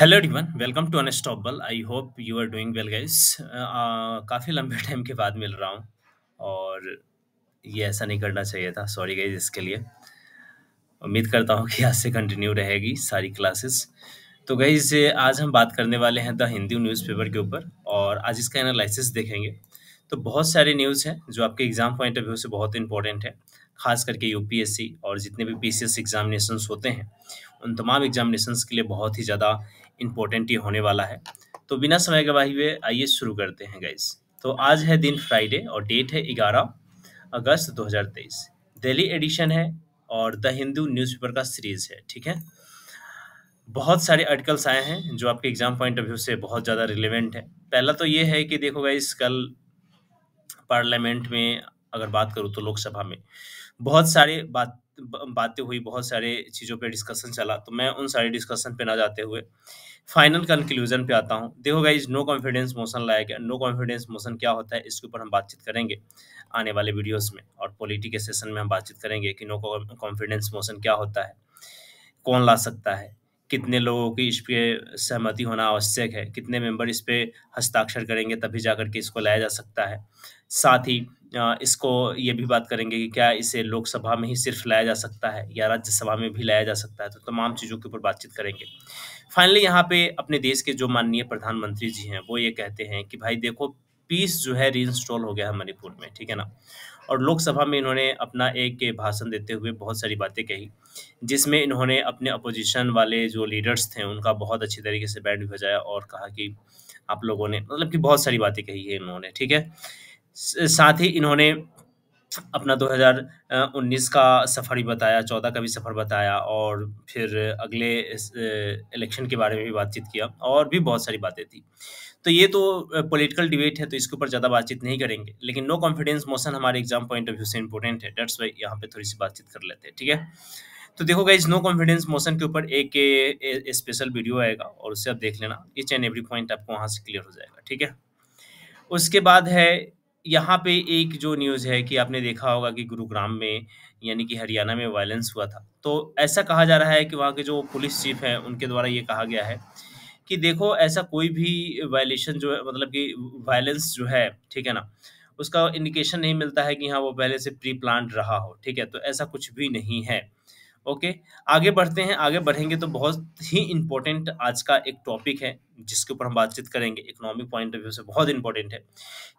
hello everyone welcome to Unstoppable I hope you are doing well guys काफ़ी लंबे time के बाद मिल रहा हूँ और ये ऐसा नहीं करना चाहिए था सॉरी गाइस इसके लिए उम्मीद करता हूँ कि आज से कंटिन्यू रहेगी सारी क्लासेस तो गाइस आज हम बात करने वाले हैं द हिंदी न्यूज़पेपर के ऊपर और आज इसका एनालिसिस देखेंगे तो बहुत सारी न्यूज़ है जो आपके एग्ज़ाम पॉइंट ऑफ व्यू से बहुत इंपॉर्टेंट है ख़ास करके यूपीएससी और जितने भी पीसीएस एग्ज़ामिनेशंस होते हैं उन तमाम एग्ज़ामिनेशंस के लिए बहुत ही ज़्यादा इम्पोर्टेंट ये होने वाला है तो बिना समय गवाही हुए आइए शुरू करते हैं गाइज तो आज है दिन फ्राइडे और डेट है ग्यारह अगस्त 2023 दिल्ली एडिशन है और द हिंदू न्यूज़पेपर का सीरीज़ है ठीक है बहुत सारे आर्टिकल्स आए हैं जो आपके एग्ज़ाम पॉइंट ऑफ व्यू से बहुत ज़्यादा रिलेवेंट है पहला तो ये है कि देखो गाइस कल पार्लियामेंट में अगर बात करूँ तो लोकसभा में बहुत सारे बात बातें हुई बहुत सारे चीज़ों पे डिस्कशन चला तो मैं उन सारे डिस्कशन पे ना जाते हुए फाइनल कंक्लूजन पे आता हूँ देखो गाइज नो कॉन्फिडेंस मोशन लाया गया नो कॉन्फिडेंस मोशन क्या होता है इसके ऊपर हम बातचीत करेंगे आने वाले वीडियोस में और पॉलिटी के सेशन में हम बातचीत करेंगे कि नो कॉन्फिडेंस मोशन क्या होता है कौन ला सकता है कितने लोगों की इस पे सहमति होना आवश्यक है कितने मेंबर इस पे हस्ताक्षर करेंगे तभी जा करके इसको लाया जा सकता है साथ ही इसको ये भी बात करेंगे कि क्या इसे लोकसभा में ही सिर्फ लाया जा सकता है या राज्यसभा में भी लाया जा सकता है तो तमाम चीज़ों के ऊपर बातचीत करेंगे फाइनली यहाँ पे अपने देश के जो माननीय प्रधानमंत्री जी हैं वो ये कहते हैं कि भाई देखो पीस जो है रीइंस्टॉल हो गया है मणिपुर में ठीक है ना और लोकसभा में इन्होंने अपना एक भाषण देते हुए बहुत सारी बातें कही जिसमें इन्होंने अपने अपोजिशन वाले जो लीडर्स थे उनका बहुत अच्छी तरीके से बैंड बजाया और कहा कि आप लोगों ने मतलब कि बहुत सारी बातें कही है इन्होंने ठीक है साथ ही इन्होंने अपना 2019 का सफ़र भी बताया चौदह का भी सफ़र बताया और फिर अगले इलेक्शन के बारे में भी बातचीत किया और भी बहुत सारी बातें थी तो ये तो पॉलिटिकल डिबेट है तो इसके ऊपर ज़्यादा बातचीत नहीं करेंगे लेकिन नो कॉन्फिडेंस मोशन हमारे एग्जाम पॉइंट ऑफ व्यू से इंपॉर्टेंट है डेट्स वाई यहाँ पे थोड़ी सी बातचीत कर लेते हैं ठीक है तो देखो गाइज नो कॉन्फिडेंस मोशन के ऊपर एक स्पेशल वीडियो आएगा और उससे आप देख लेना ईच एंड एवरी पॉइंट आपको वहाँ से क्लियर हो जाएगा ठीक है उसके बाद है यहाँ पे एक जो न्यूज़ है कि आपने देखा होगा कि गुरुग्राम में यानी कि हरियाणा में वायलेंस हुआ था तो ऐसा कहा जा रहा है कि वहाँ के जो पुलिस चीफ हैं उनके द्वारा ये कहा गया है कि देखो ऐसा कोई भी वायलेशन जो है मतलब कि वायलेंस जो है ठीक है ना उसका इंडिकेशन नहीं मिलता है कि हाँ वो पहले से प्री प्लान रहा हो ठीक है तो ऐसा कुछ भी नहीं है ओके आगे बढ़ते हैं आगे बढ़ेंगे तो बहुत ही इम्पोर्टेंट आज का एक टॉपिक है जिसके ऊपर हम बातचीत करेंगे इकोनॉमिक पॉइंट ऑफ व्यू से बहुत इंपॉर्टेंट है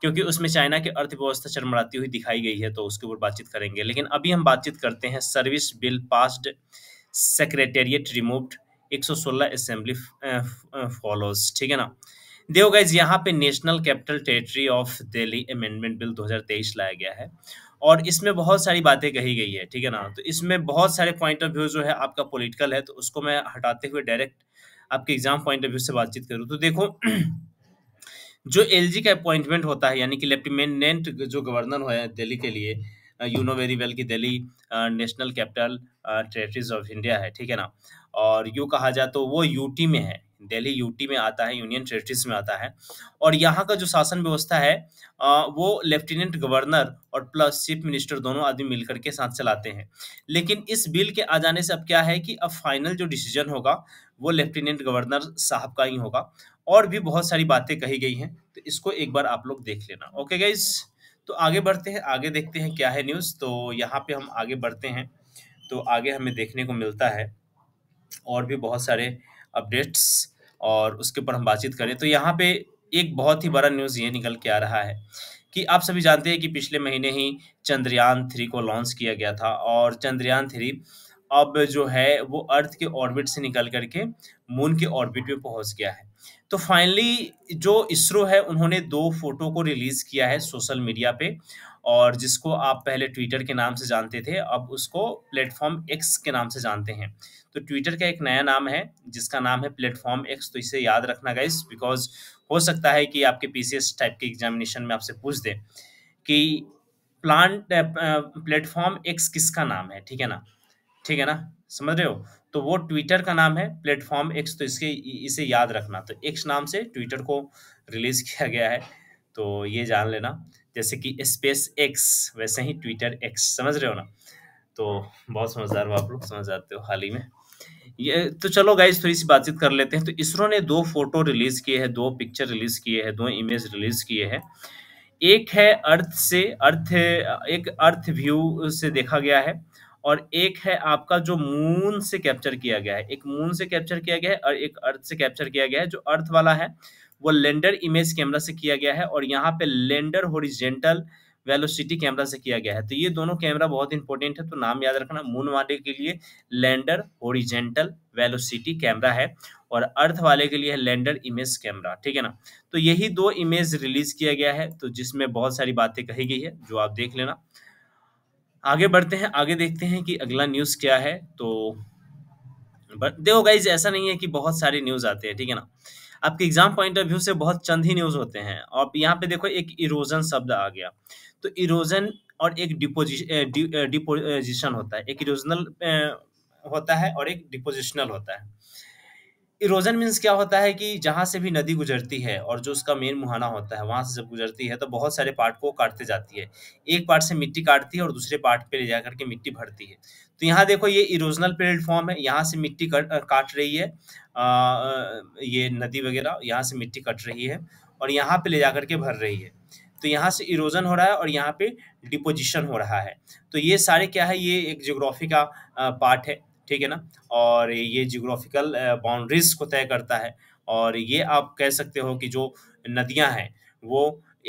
क्योंकि उसमें चाइना की अर्थव्यवस्था चरमराती हुई दिखाई गई है तो उसके ऊपर बातचीत करेंगे लेकिन अभी हम बातचीत करते हैं service bill passed secretariat removed 116 assembly follows ठीक है ना देखो गाइज यहाँ पे national capital territory of Delhi amendment bill 2023 लाया गया है और इसमें बहुत सारी बातें कही गई है ठीक है ना तो इसमें बहुत सारे पॉइंट ऑफ व्यू जो है आपका पॉलिटिकल है तो उसको मैं हटाते हुए डायरेक्ट आपके एग्जाम पॉइंट ऑफ व्यू से बातचीत करूँ तो देखो जो एल का अपॉइंटमेंट होता है यानी कि लेफ्टिनेंट जो गवर्नर हो दिल्ली के लिए यू नो वेरी वेल की Delhi national capital territories of India है ठीक है ना और यूँ कहा जाए तो वो यूटी में है दिल्ली यूटी में आता है यूनियन टेरिटरीज में आता है और यहाँ का जो शासन व्यवस्था है वो लेफ्टिनेंट गवर्नर और प्लस चीफ मिनिस्टर दोनों आदमी मिलकर के साथ चलाते हैं लेकिन इस बिल के आ जाने से अब क्या है कि अब फाइनल जो डिसीजन होगा वो लेफ्टिनेंट गवर्नर साहब का ही होगा और भी बहुत सारी बातें कही गई हैं तो इसको एक बार आप लोग देख लेना ओके गाइज तो आगे बढ़ते हैं आगे देखते हैं क्या है न्यूज़ तो यहाँ पे हम आगे बढ़ते हैं तो आगे हमें देखने को मिलता है और भी बहुत सारे अपडेट्स और उसके ऊपर हम बातचीत करें तो यहाँ पे एक बहुत ही बड़ा न्यूज़ ये निकल के आ रहा है कि आप सभी जानते हैं कि पिछले महीने ही चंद्रयान थ्री को लॉन्च किया गया था और चंद्रयान थ्री अब जो है वो अर्थ के ऑर्बिट से निकल करके मून के ऑर्बिट में पहुंच गया है तो फाइनली जो इसरो है उन्होंने दो फोटो को रिलीज़ किया है सोशल मीडिया पे और जिसको आप पहले ट्विटर के नाम से जानते थे अब उसको प्लेटफॉर्म एक्स के नाम से जानते हैं तो ट्विटर का एक नया नाम है जिसका नाम है प्लेटफॉर्म एक्स तो इसे याद रखना गाइस बिकॉज हो सकता है कि आपके पीसीएस टाइप के एग्जामिनेशन में आपसे पूछ दे कि प्लांट प्लेटफॉर्म एक्स किसका नाम है ठीक है ना ठीक है ना समझ रहे हो तो वो ट्विटर का नाम है प्लेटफॉर्म एक्स तो इसके इसे याद रखना तो एक्स नाम से ट्विटर को रिलीज किया गया है तो ये जान लेना जैसे कि स्पेस एक्स वैसे ही ट्विटर एक्स समझ रहे हो ना तो बहुत समझदार हो आप लोग समझ जाते हो हाल ही में ये तो चलो गाइज थोड़ी सी बातचीत कर लेते हैं तो इसरो ने दो फोटो रिलीज किए हैं दो पिक्चर रिलीज किए हैं दो इमेज रिलीज किए हैं एक है अर्थ से अर्थ एक अर्थ व्यू से देखा गया है और एक है आपका जो मून से कैप्चर किया गया है एक मून से कैप्चर किया गया है और एक अर्थ से कैप्चर किया गया है जो अर्थ वाला है वो लैंडर इमेज कैमरा से किया गया है और यहाँ पे लैंडर होरिजेंटल वेलोसिटी कैमरा से किया गया है तो ये दोनों कैमरा बहुत इंपॉर्टेंट है तो नाम याद रखना मून वाले के लिए लैंडर ओरिजेंटल वेलोसिटी कैमरा है और अर्थ वाले के लिए है लैंडर इमेज कैमरा ठीक है ना तो यही दो इमेज रिलीज किया गया है तो जिसमें बहुत सारी बातें कही गई है जो आप देख लेना आगे बढ़ते हैं आगे देखते हैं कि अगला न्यूज़ क्या है तो देखो गाइज ऐसा नहीं है कि बहुत सारे न्यूज़ आते हैं ठीक है ना आपके एग्जाम पॉइंट ऑफ व्यू से बहुत चंद ही न्यूज होते हैं और यहाँ पे देखो एक इरोजन शब्द आ गया तो इरोजन और एक डिपोजिशन होता है एक इरोजनल होता है और एक डिपोजिशनल होता है इरोजन मीन्स क्या होता है कि जहाँ से भी नदी गुजरती है और जो उसका मेन मुहाना होता है वहाँ से जब गुजरती है तो बहुत सारे पार्ट को काटते जाती है एक पार्ट से मिट्टी काटती है और दूसरे पार्ट पे ले जा करके मिट्टी भरती है तो यहाँ देखो ये इरोजनल प्लेटफॉर्म फॉर्म है यहाँ से मिट्टी कट काट रही है आ, ये नदी वगैरह यहाँ से मिट्टी कट रही है और यहाँ पे ले जा करके भर रही है तो यहाँ से इरोजन हो रहा है और यहाँ पे डिपोजिशन हो रहा है तो ये सारे क्या है ये एक जियोग्राफी का पार्ट है ठीक है ना और ये जियोग्राफिकल बाउंड्रीज को तय करता है और ये आप कह सकते हो कि जो नदियाँ हैं वो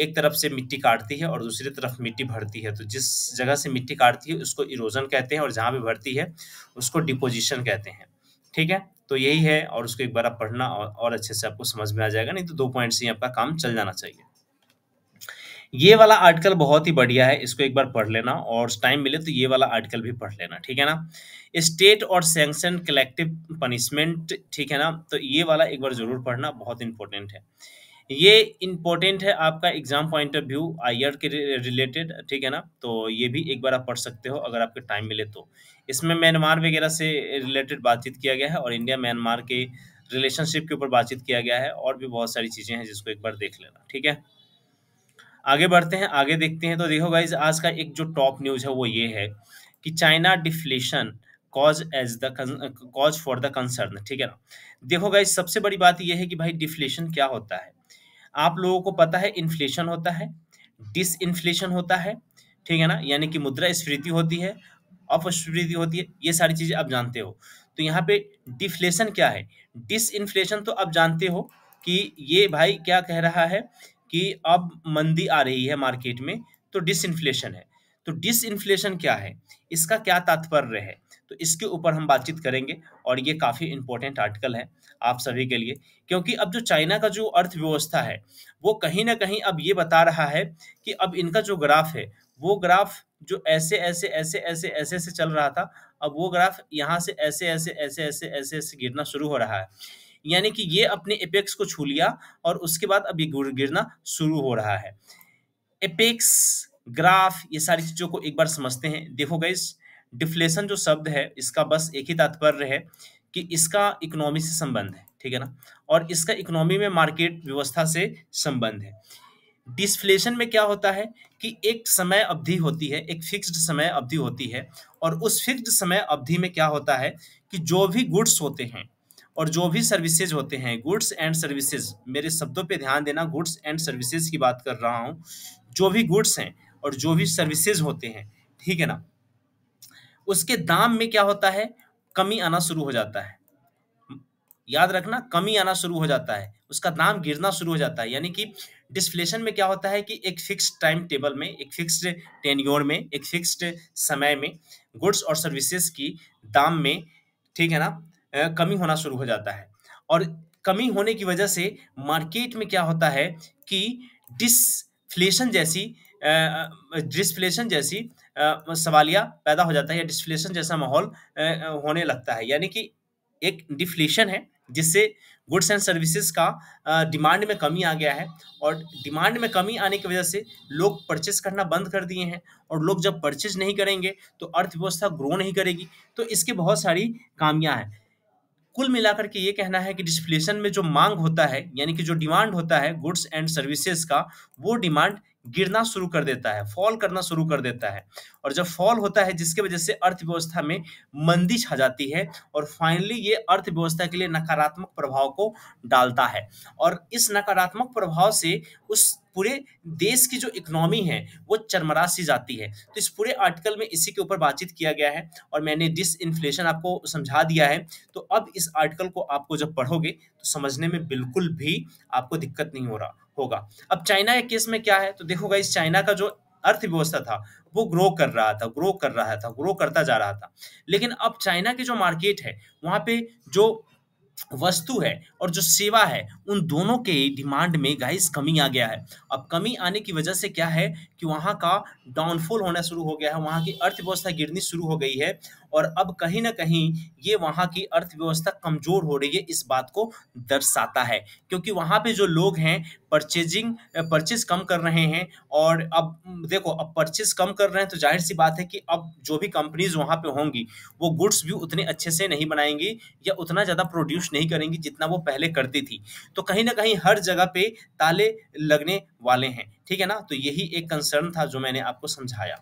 एक तरफ से मिट्टी काटती है और दूसरी तरफ मिट्टी भरती है तो जिस जगह से मिट्टी काटती है उसको इरोजन कहते हैं और जहाँ भी भरती है उसको डिपोजिशन कहते हैं ठीक है तो यही है और उसको एक बार आप पढ़ना और, और अच्छे से आपको समझ में आ जाएगा नहीं तो दो पॉइंट से ही आपका काम चल जाना चाहिए ये वाला आर्टिकल बहुत ही बढ़िया है इसको एक बार पढ़ लेना और टाइम मिले तो ये वाला आर्टिकल भी पढ़ लेना ठीक है ना स्टेट और सेंक्शन कलेक्टिव पनिशमेंट ठीक है ना तो ये वाला एक बार जरूर पढ़ना बहुत इंपॉर्टेंट है ये इंपॉर्टेंट है आपका एग्जाम पॉइंट ऑफ व्यू आई के रिलेटेड ठीक है ना तो ये भी एक बार आप पढ़ सकते हो अगर आपके टाइम मिले तो इसमें म्यांमार वगैरह से रिलेटेड बातचीत किया गया है और इंडिया म्यांमार के रिलेशनशिप के ऊपर बातचीत किया गया है और भी बहुत सारी चीज़ें हैं जिसको एक बार देख लेना ठीक है आगे बढ़ते हैं आगे देखते हैं तो देखो गाइज आज का एक जो टॉप न्यूज है वो ये है कि China deflation cause as the cause for the concern ठीक है ना देखो गाइज सबसे बड़ी बात यह है कि भाई डिफ्लेशन क्या होता है आप लोगों को पता है इन्फ्लेशन होता है डिस इन्फ्लेशन होता है ठीक है ना यानी कि मुद्रा स्फीति होती है अपस्फीति होती है ये सारी चीज़ें आप जानते हो तो यहाँ पे डिफ्लेशन क्या है डिस इन्फ्लेशन तो आप जानते हो कि ये भाई क्या कह रहा है कि अब मंदी आ रही है मार्केट में तो डिस इन्फ्लेशन है तो डिस इन्फ्लेशन क्या है इसका क्या तात्पर्य है तो इसके ऊपर हम बातचीत करेंगे और ये काफ़ी इंपॉर्टेंट आर्टिकल है आप सभी के लिए क्योंकि अब जो चाइना का जो अर्थव्यवस्था है वो कहीं ना कहीं अब ये बता रहा है कि अब इनका जो ग्राफ है वो ग्राफ जो ऐसे ऐसे ऐसे ऐसे ऐसे ऐसे चल रहा था अब वो ग्राफ यहाँ से ऐसे ऐसे ऐसे ऐसे ऐसे ऐसे गिरना शुरू हो रहा है यानी कि ये अपने एपेक्स को छू लिया और उसके बाद अब ये गिरना शुरू हो रहा है एपेक्स ग्राफ ये सारी चीज़ों को एक बार समझते हैं देखो गई डिफ्लेशन जो शब्द है इसका बस एक ही तात्पर्य है कि इसका इकोनॉमी से संबंध है ठीक है ना और इसका इकोनॉमी में मार्केट व्यवस्था से संबंध है डिस्फ्लेशन में क्या होता है कि एक समय अवधि होती है एक फिक्स्ड समय अवधि होती है और उस फिक्स्ड समय अवधि में क्या होता है कि जो भी गुड्स होते हैं और जो भी सर्विसेज होते हैं गुड्स एंड सर्विसेज मेरे शब्दों पे ध्यान देना गुड्स एंड सर्विसेज की बात कर रहा हूँ जो भी गुड्स हैं और जो भी सर्विसेज होते हैं ठीक है ना उसके दाम में क्या होता है कमी आना शुरू हो जाता है याद रखना कमी आना शुरू हो जाता है उसका दाम गिरना शुरू हो जाता है यानी कि डिस्फ्लेशन में क्या होता है कि एक फिक्स टाइम टेबल में एक फिक्स टेन्योर में एक फिक्स समय में गुड्स और सर्विसेज की दाम में ठीक है ना कमी होना शुरू हो जाता है और कमी होने की वजह से मार्केट में क्या होता है कि डिसफ्लेशन जैसी डिसफ्लेशन जैसी सवालिया पैदा हो जाता है या डिसफ्लेशन जैसा माहौल होने लगता है यानी कि एक डिफ्लेशन है जिससे गुड्स एंड सर्विसेज का डिमांड में कमी आ गया है और डिमांड में कमी आने की वजह से लोग परचेस करना बंद कर दिए हैं और लोग जब परचेज नहीं करेंगे तो अर्थव्यवस्था ग्रो नहीं करेगी तो इसके बहुत सारी कामियाँ हैं कुल मिलाकर के ये कहना है कि डिस्प्लेशन में जो मांग होता है यानी कि जो डिमांड होता है गुड्स एंड सर्विसेज का वो डिमांड गिरना शुरू कर देता है फॉल करना शुरू कर देता है और जब फॉल होता है जिसके वजह से अर्थव्यवस्था में मंदी छा जाती है और फाइनली ये अर्थव्यवस्था के लिए नकारात्मक प्रभाव को डालता है और इस नकारात्मक प्रभाव से उस पूरे देश की जो इकोनॉमी है वो चरमरा सी जाती है तो इस पूरे आर्टिकल में इसी के ऊपर बातचीत किया गया है और मैंने डिस इन्फ्लेशन आपको समझा दिया है तो अब इस आर्टिकल को आपको जब पढ़ोगे तो समझने में बिल्कुल भी आपको दिक्कत नहीं हो रहा होगा अब चाइना के केस में क्या है तो देखो इस चाइना का जो अर्थव्यवस्था था वो ग्रो कर रहा था ग्रो कर रहा था ग्रो करता जा रहा था लेकिन अब चाइना की जो मार्केट है वहाँ पे जो वस्तु है और जो सेवा है उन दोनों के डिमांड में गाइस कमी आ गया है अब कमी आने की वजह से क्या है कि वहाँ का डाउनफॉल होना शुरू हो गया है वहाँ की अर्थव्यवस्था गिरनी शुरू हो गई है और अब कहीं ना कहीं ये वहाँ की अर्थव्यवस्था कमजोर हो रही है इस बात को दर्शाता है क्योंकि वहाँ पे जो लोग हैं परचेजिंग परचेज कम कर रहे हैं और अब देखो अब परचेज कम कर रहे हैं तो जाहिर सी बात है कि अब जो भी कंपनीज वहाँ पे होंगी वो गुड्स भी उतने अच्छे से नहीं बनाएंगी या उतना ज़्यादा प्रोड्यूस नहीं करेंगी जितना वो पहले करती थी तो कहीं ना कहीं हर जगह पे ताले लगने वाले हैं ठीक है ना तो यही एक कंसर्न था जो मैंने आपको समझाया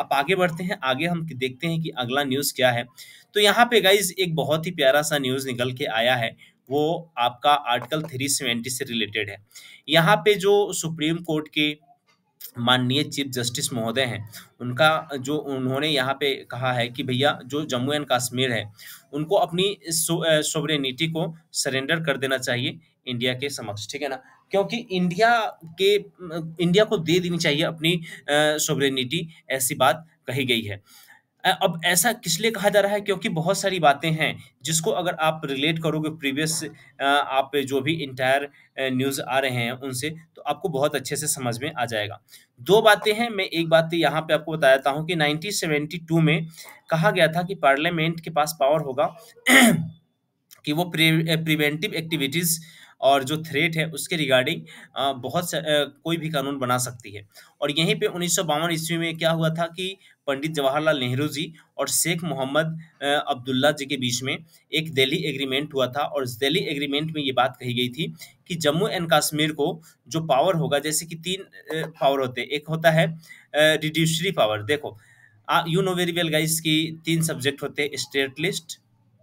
आप आगे बढ़ते हैं आगे हम देखते हैं कि अगला न्यूज़ क्या है तो यहाँ पे गाइज एक बहुत ही प्यारा सा न्यूज़ निकल के आया है वो आपका आर्टिकल थ्री सेवेंटी से रिलेटेड है यहाँ पे जो सुप्रीम कोर्ट के माननीय चीफ जस्टिस महोदय हैं उनका जो उन्होंने यहाँ पे कहा है कि भैया जो जम्मू एंड कश्मीर है उनको अपनी सोवरेनिटी को सरेंडर कर देना चाहिए इंडिया के समक्ष ठीक है ना क्योंकि इंडिया के इंडिया को दे देनी चाहिए अपनी सोवरेनिटी ऐसी बात कही गई है अब ऐसा किस लिए कहा जा रहा है क्योंकि बहुत सारी बातें हैं जिसको अगर आप रिलेट करोगे प्रीवियस आप जो भी इंटायर न्यूज़ आ रहे हैं उनसे तो आपको बहुत अच्छे से समझ में आ जाएगा दो बातें हैं मैं एक बात यहाँ पे आपको बता देता हूँ कि 1972 में कहा गया था कि पार्लियामेंट के पास पावर होगा कि वो प्रिवेंटिव एक्टिविटीज़ और जो थ्रेट है उसके रिगार्डिंग बहुत से, कोई भी कानून बना सकती है और यहीं पे उन्नीस ईस्वी में क्या हुआ था कि पंडित जवाहरलाल नेहरू जी और शेख मोहम्मद अब्दुल्ला जी के बीच में एक दिल्ली एग्रीमेंट हुआ था और दिल्ली एग्रीमेंट में ये बात कही गई थी कि जम्मू एंड कश्मीर को जो पावर होगा जैसे कि तीन पावर होते हैं एक होता है रिड्यूसरी पावर देखो you know very well guys की तीन सब्जेक्ट होते हैं स्टेट लिस्ट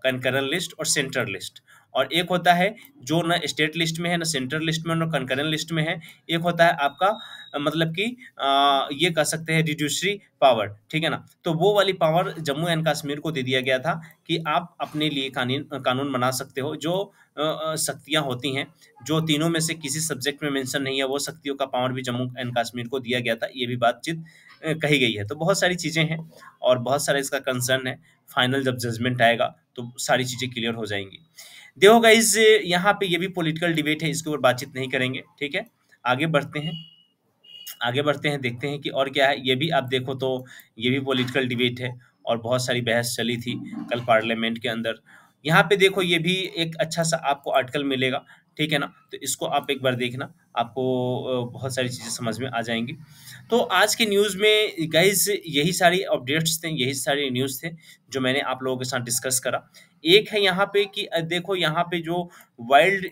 कंकरन लिस्ट और सेंट्रल लिस्ट और एक होता है जो ना स्टेट लिस्ट में है ना सेंट्रल लिस्ट में न कंकरेंट लिस्ट में है एक होता है आपका मतलब कि ये कह सकते हैं रिड्यूसरी पावर ठीक है ना तो वो वाली पावर जम्मू एंड कश्मीर को दे दिया गया था कि आप अपने लिए कानून कानून बना सकते हो जो शक्तियाँ होती हैं जो तीनों में से किसी सब्जेक्ट में मैंसन नहीं है वो शक्तियों का पावर भी जम्मू एंड कश्मीर को दिया गया था ये भी बातचीत कही गई है तो बहुत सारी चीज़ें हैं और बहुत सारा इसका कंसर्न है फाइनल जब जजमेंट आएगा तो सारी चीज़ें क्लियर हो जाएंगी देखो गाइज यहाँ पे ये भी पॉलिटिकल डिबेट है इसके ऊपर बातचीत नहीं करेंगे ठीक है आगे बढ़ते हैं आगे बढ़ते हैं देखते हैं कि और क्या है ये भी आप देखो तो ये भी पॉलिटिकल डिबेट है और बहुत सारी बहस चली थी कल पार्लियामेंट के अंदर यहाँ पे देखो ये भी एक अच्छा सा आपको आर्टिकल मिलेगा ठीक है ना तो इसको आप एक बार देखना आपको बहुत सारी चीज़ें समझ में आ जाएंगी तो आज के न्यूज़ में गाइज यही सारी अपडेट्स थे यही सारे न्यूज़ थे जो मैंने आप लोगों के साथ डिस्कस करा एक है यहाँ पे कि देखो यहाँ पे जो वाइल्ड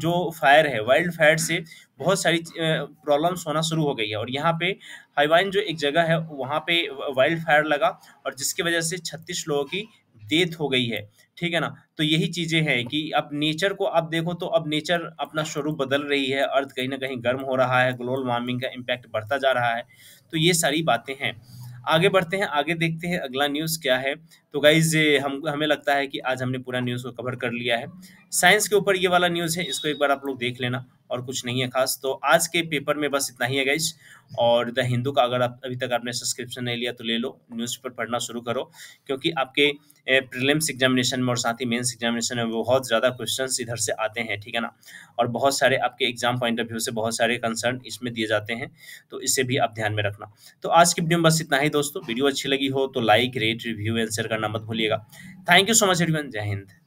जो फायर है वाइल्ड फायर से बहुत सारी प्रॉब्लम्स होना शुरू हो गई है और यहाँ पे हाईवान जो एक जगह है वहाँ पे वाइल्ड फायर लगा और जिसकी वजह से छत्तीस लोगों की डेथ हो गई है ठीक है ना तो यही चीजें हैं कि अब नेचर को आप देखो तो अब नेचर अपना स्वरूप बदल रही है अर्थ कहीं ना कहीं गर्म हो रहा है ग्लोबल वार्मिंग का इम्पैक्ट बढ़ता जा रहा है तो ये सारी बातें हैं आगे बढ़ते हैं आगे देखते हैं अगला न्यूज क्या है तो गाइज हम हमें लगता है कि आज हमने पूरा न्यूज़ को कवर कर लिया है साइंस के ऊपर ये वाला न्यूज़ है इसको एक बार आप लोग देख लेना और कुछ नहीं है खास तो आज के पेपर में बस इतना ही है गाइज और द हिंदू का अगर आप अभी तक आपने सब्सक्रिप्शन नहीं लिया तो ले लो न्यूज़पेपर पढ़ना शुरू करो क्योंकि आपके प्रीलिम्स एग्जामिनेशन में और साथ ही मेन्स एग्जामिनेशन में बहुत ज़्यादा क्वेश्चन इधर से आते हैं ठीक है ना और बहुत सारे आपके एग्जाम पॉइंट ऑफ व्यू से बहुत सारे कंसर्न इसमें दिए जाते हैं तो इसे भी आप ध्यान में रखना तो आज की वीडियो में बस इतना ही दोस्तों वीडियो अच्छी लगी हो तो लाइक रेट रिव्यू एंसर करना करना मत भूलिएगा थैंक यू सो मच एडवन जय हिंद